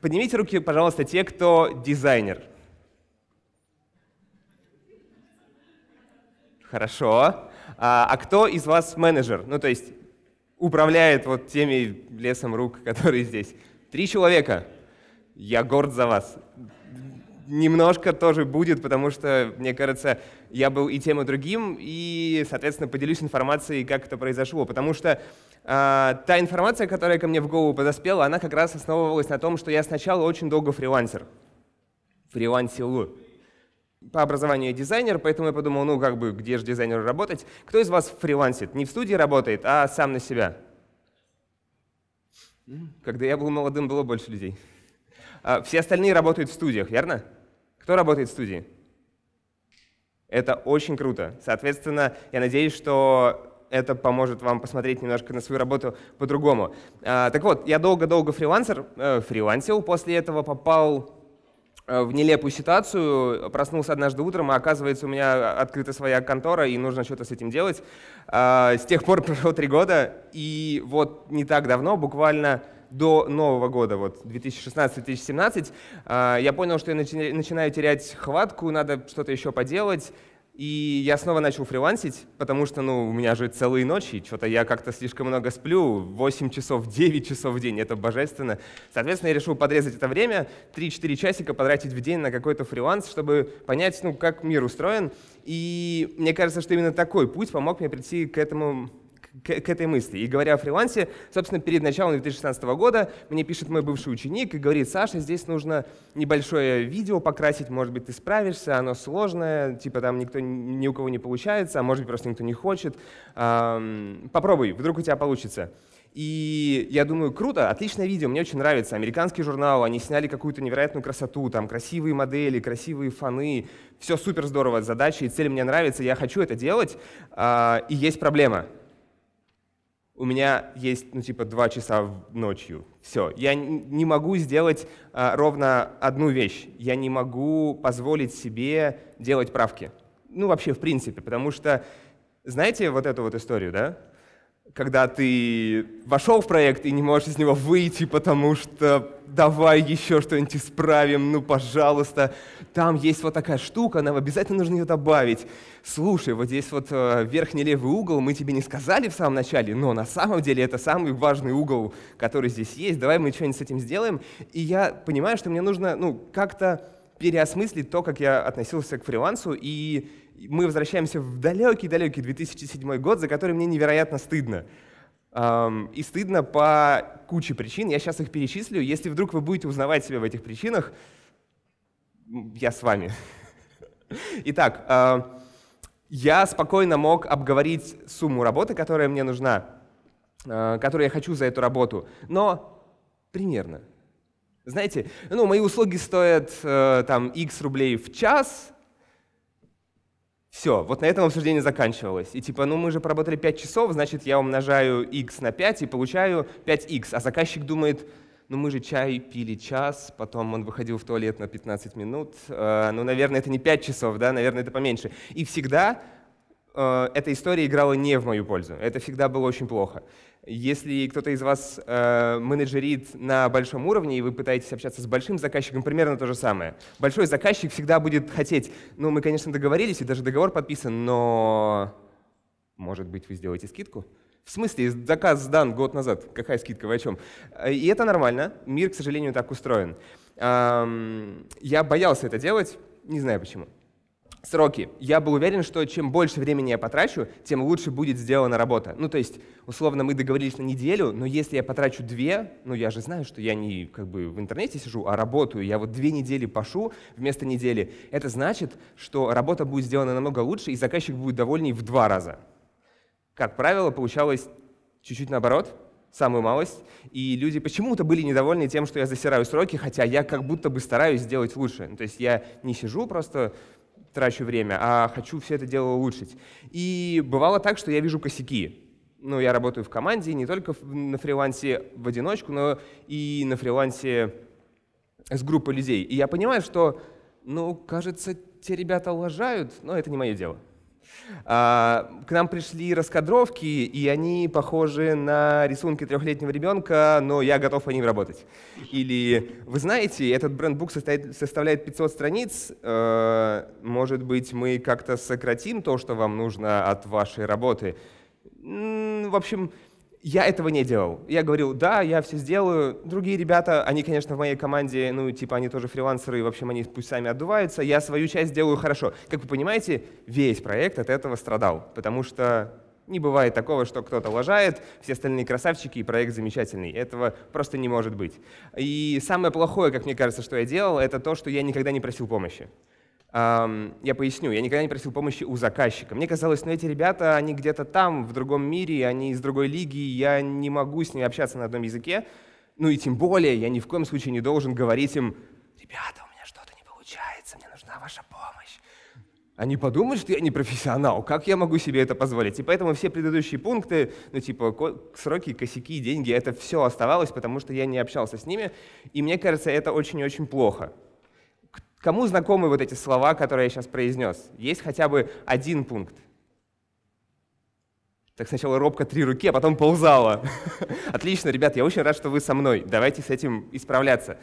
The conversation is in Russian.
Поднимите руки, пожалуйста, те, кто дизайнер. Хорошо. А, а кто из вас менеджер? Ну, то есть управляет вот теми лесом рук, которые здесь. Три человека. Я горд за вас немножко тоже будет, потому что, мне кажется, я был и тем, и другим, и, соответственно, поделюсь информацией, как это произошло. Потому что э, та информация, которая ко мне в голову подоспела, она как раз основывалась на том, что я сначала очень долго фрилансер. Фрилансил. По образованию я дизайнер, поэтому я подумал, ну как бы, где же дизайнеру работать? Кто из вас фрилансит? Не в студии работает, а сам на себя. Когда я был молодым, было больше людей. А, все остальные работают в студиях, верно? Кто работает в студии? Это очень круто. Соответственно, я надеюсь, что это поможет вам посмотреть немножко на свою работу по-другому. А, так вот, я долго-долго фрилансер, э, фрилансил, после этого попал э, в нелепую ситуацию, проснулся однажды утром, а оказывается, у меня открыта своя контора, и нужно что-то с этим делать. А, с тех пор прошло три года, и вот не так давно, буквально до Нового года, вот 2016-2017, а, я понял, что я начинаю терять хватку, надо что-то еще поделать. И я снова начал фрилансить, потому что, ну, у меня же целые ночи, что-то я как-то слишком много сплю, 8 часов, 9 часов в день, это божественно. Соответственно, я решил подрезать это время, 3-4 часика потратить в день на какой-то фриланс, чтобы понять, ну, как мир устроен. И мне кажется, что именно такой путь помог мне прийти к этому к, к этой мысли. И говоря о фрилансе, собственно, перед началом 2016 года мне пишет мой бывший ученик и говорит, Саша, здесь нужно небольшое видео покрасить, может быть, ты справишься, оно сложное, типа там никто, ни у кого не получается, а может быть, просто никто не хочет. Эм, попробуй, вдруг у тебя получится. И я думаю, круто, отличное видео, мне очень нравится. Американский журнал, они сняли какую-то невероятную красоту, там красивые модели, красивые фоны, все супер здорово, задача и цель мне нравится, я хочу это делать, а, и есть проблема у меня есть, ну, типа, два часа ночью. Все. Я не могу сделать а, ровно одну вещь. Я не могу позволить себе делать правки. Ну, вообще, в принципе, потому что, знаете вот эту вот историю, да? когда ты вошел в проект и не можешь из него выйти, потому что давай еще что-нибудь исправим, ну, пожалуйста. Там есть вот такая штука, нам обязательно нужно ее добавить. Слушай, вот здесь вот э, верхний левый угол, мы тебе не сказали в самом начале, но на самом деле это самый важный угол, который здесь есть, давай мы что-нибудь с этим сделаем. И я понимаю, что мне нужно, ну, как-то переосмыслить то, как я относился к фрилансу, и мы возвращаемся в далекий-далекий 2007 год, за который мне невероятно стыдно. И стыдно по куче причин, я сейчас их перечислю. Если вдруг вы будете узнавать себя в этих причинах, я с вами. Итак, а, я спокойно мог обговорить сумму работы, которая мне нужна, а, которую я хочу за эту работу, но примерно. Знаете, ну, мои услуги стоят э, там x рублей в час. Все, вот на этом обсуждение заканчивалось. И типа, ну мы же проработали 5 часов, значит я умножаю x на 5 и получаю 5x. А заказчик думает, ну мы же чай пили час, потом он выходил в туалет на 15 минут, э, ну, наверное, это не 5 часов, да, наверное, это поменьше. И всегда Э, эта история играла не в мою пользу. Это всегда было очень плохо. Если кто-то из вас э, менеджерит на большом уровне, и вы пытаетесь общаться с большим заказчиком, примерно то же самое. Большой заказчик всегда будет хотеть, ну, мы, конечно, договорились, и даже договор подписан, но, может быть, вы сделаете скидку? В смысле, заказ сдан год назад, какая скидка, вы о чем? Э, и это нормально, мир, к сожалению, так устроен. Эм, я боялся это делать, не знаю почему. Сроки. Я был уверен, что чем больше времени я потрачу, тем лучше будет сделана работа. Ну, то есть, условно, мы договорились на неделю, но если я потрачу две, ну, я же знаю, что я не как бы в интернете сижу, а работаю. Я вот две недели пашу вместо недели. Это значит, что работа будет сделана намного лучше, и заказчик будет довольнее в два раза. Как правило, получалось чуть-чуть наоборот самую малость, и люди почему-то были недовольны тем, что я засираю сроки, хотя я как будто бы стараюсь сделать лучше. Ну, то есть я не сижу просто трачу время, а хочу все это дело улучшить. И бывало так, что я вижу косяки. Ну, я работаю в команде, не только на фрилансе в одиночку, но и на фрилансе с группой людей. И я понимаю, что, ну, кажется, те ребята лажают, но это не мое дело. А, к нам пришли раскадровки, и они похожи на рисунки трехлетнего ребенка, но я готов по ним работать. Или, вы знаете, этот брендбук состоит, составляет 500 страниц, э, может быть, мы как-то сократим то, что вам нужно от вашей работы. В общем, я этого не делал. Я говорил, да, я все сделаю. Другие ребята, они, конечно, в моей команде, ну, типа, они тоже фрилансеры, и, в общем, они пусть сами отдуваются. Я свою часть делаю хорошо. Как вы понимаете, весь проект от этого страдал, потому что не бывает такого, что кто-то лажает, все остальные красавчики и проект замечательный. Этого просто не может быть. И самое плохое, как мне кажется, что я делал, это то, что я никогда не просил помощи я поясню, я никогда не просил помощи у заказчика. Мне казалось, ну эти ребята, они где-то там, в другом мире, они из другой лиги, я не могу с ними общаться на одном языке. Ну и тем более, я ни в коем случае не должен говорить им, ребята, у меня что-то не получается, мне нужна ваша помощь. Они подумают, что я не профессионал, как я могу себе это позволить? И поэтому все предыдущие пункты, ну типа сроки, косяки, деньги, это все оставалось, потому что я не общался с ними, и мне кажется, это очень и очень плохо. Кому знакомы вот эти слова, которые я сейчас произнес? Есть хотя бы один пункт? Так сначала робко три руки, а потом ползала. Отлично, ребят, я очень рад, что вы со мной. Давайте с этим исправляться.